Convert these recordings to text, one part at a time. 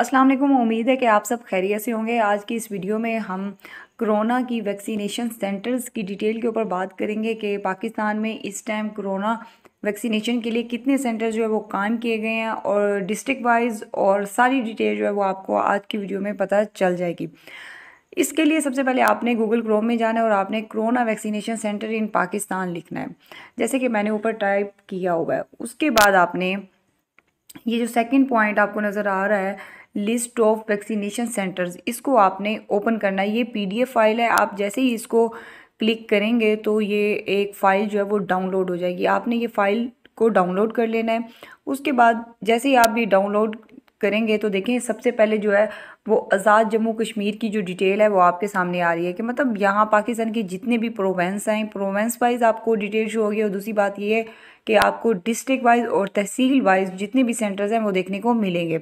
अस्सलाम वालेकुम उम्मीद है कि आप सब खैरियत से होंगे आज की इस वीडियो में हम कोरोना की वैक्सीनेशन सेंटर्स की डिटेल के ऊपर बात करेंगे कि पाकिस्तान में इस टाइम कोरोना वैक्सीनेशन के लिए कितने सेंटर जो है वो कायम किए गए हैं और डिस्ट्रिक्ट वाइज और सारी डिटेल जो है वो आपको आज की वीडियो में पता चल जाएगी इसके लिए सबसे पहले आपने गूगल क्रोम में जाना है और आपने corona vaccination centre in Pakistan लिखना है जैसे कि मैंने ऊपर टाइप किया हुआ है उसके बाद आपने ये जो सेकंड पॉइंट आपको नज़र आ रहा है लिस्ट ऑफ वैक्सीनेशन सेंटर्स इसको आपने ओपन करना है ये पीडीएफ फाइल है आप जैसे ही इसको क्लिक करेंगे तो ये एक फ़ाइल जो है वो डाउनलोड हो जाएगी आपने ये फ़ाइल को डाउनलोड कर लेना है उसके बाद जैसे ही आप ये डाउनलोड करेंगे तो देखें सबसे पहले जो है वो आज़ाद जम्मू कश्मीर की जो डिटेल है वो आपके सामने आ रही है कि मतलब यहाँ पाकिस्तान के जितने भी प्रोवेंस हैं प्रोवेंस वाइज आपको डिटेल शो होगी और दूसरी बात ये है कि आपको डिस्ट्रिक्ट वाइज और तहसील वाइज जितने भी सेंटर्स हैं वो देखने को मिलेंगे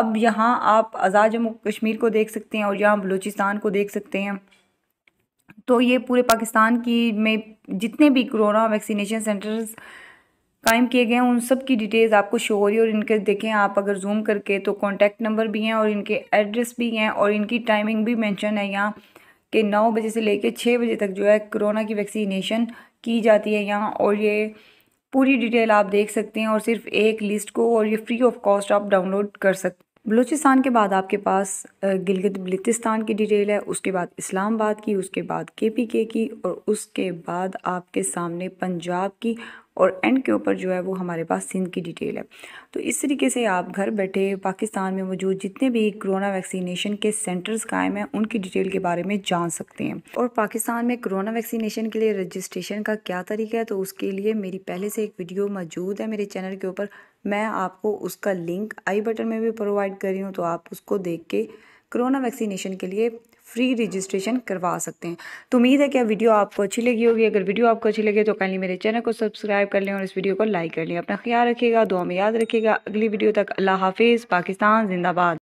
अब यहाँ आप आज़ाद जम्मू कश्मीर को देख सकते हैं और यहाँ बलूचिस्तान को देख सकते हैं तो ये पूरे पाकिस्तान की में जितने भी कोरोना वैक्सीनेशन सेंटर्स कायम किए गए हैं उन सब की डिटेल्स आपको शो हो रही है और इनके देखें आप अगर जूम करके तो कॉन्टैक्ट नंबर भी हैं और इनके एड्रेस भी हैं और इनकी टाइमिंग भी मैंशन है यहाँ के नौ बजे से लेकर छः बजे तक जो है कोरोना की वैक्सीनेशन की जाती है यहाँ और ये पूरी डिटेल आप देख सकते हैं और सिर्फ एक लिस्ट को और ये फ्री ऑफ कॉस्ट आप डाउनलोड कर सकते बलूचिस्तान के बाद आपके पास गिलगित बलूचिस्तान की डिटेल है उसके बाद इस्लामाबाद की उसके बाद के पी के की और उसके बाद आपके सामने पंजाब की और एंड के ऊपर जो है वो हमारे पास सिंध की डिटेल है तो इस तरीके से आप घर बैठे पाकिस्तान में मौजूद जितने भी कोरोना वैक्सीनेशन के सेंटर्स कायम हैं उनकी डिटेल के बारे में जान सकते हैं और पाकिस्तान में कोरोना वैक्सीनेशन के लिए रजिस्ट्रेशन का क्या तरीका है तो उसके लिए मेरी पहले से एक वीडियो मौजूद है मेरे चैनल के ऊपर मैं आपको उसका लिंक आई बटन में भी प्रोवाइड कर रही हूँ तो आप उसको देख के कोरोना वैक्सीनेशन के लिए फ्री रजिस्ट्रेशन करवा सकते हैं तो उम्मीद है कि वीडियो आपको अच्छी लगी होगी अगर वीडियो आपको अच्छी लगे तो काइंडली मेरे चैनल को सब्सक्राइब कर लें और इस वीडियो को लाइक कर लें अपना ख्याल रखिएगा दुआ में याद रखिएगा अगली वीडियो तक अल्लाह हाफिज़ पाकिस्तान जिंदाबाद